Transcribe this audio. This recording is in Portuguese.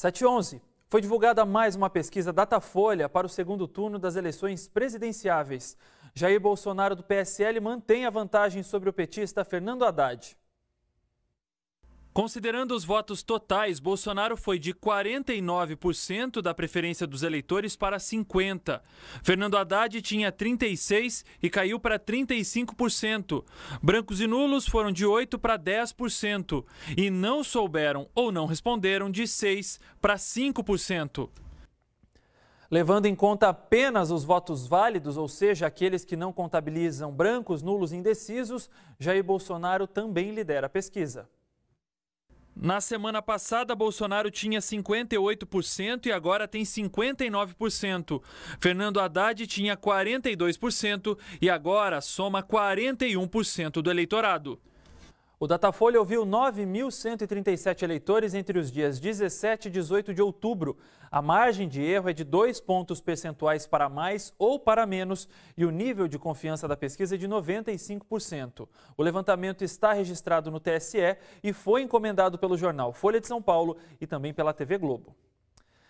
711. Foi divulgada mais uma pesquisa Datafolha para o segundo turno das eleições presidenciáveis. Jair Bolsonaro do PSL mantém a vantagem sobre o petista Fernando Haddad. Considerando os votos totais, Bolsonaro foi de 49% da preferência dos eleitores para 50%. Fernando Haddad tinha 36% e caiu para 35%. Brancos e nulos foram de 8% para 10%. E não souberam ou não responderam de 6% para 5%. Levando em conta apenas os votos válidos, ou seja, aqueles que não contabilizam brancos, nulos e indecisos, Jair Bolsonaro também lidera a pesquisa. Na semana passada, Bolsonaro tinha 58% e agora tem 59%. Fernando Haddad tinha 42% e agora soma 41% do eleitorado. O Datafolha ouviu 9.137 eleitores entre os dias 17 e 18 de outubro. A margem de erro é de dois pontos percentuais para mais ou para menos e o nível de confiança da pesquisa é de 95%. O levantamento está registrado no TSE e foi encomendado pelo jornal Folha de São Paulo e também pela TV Globo.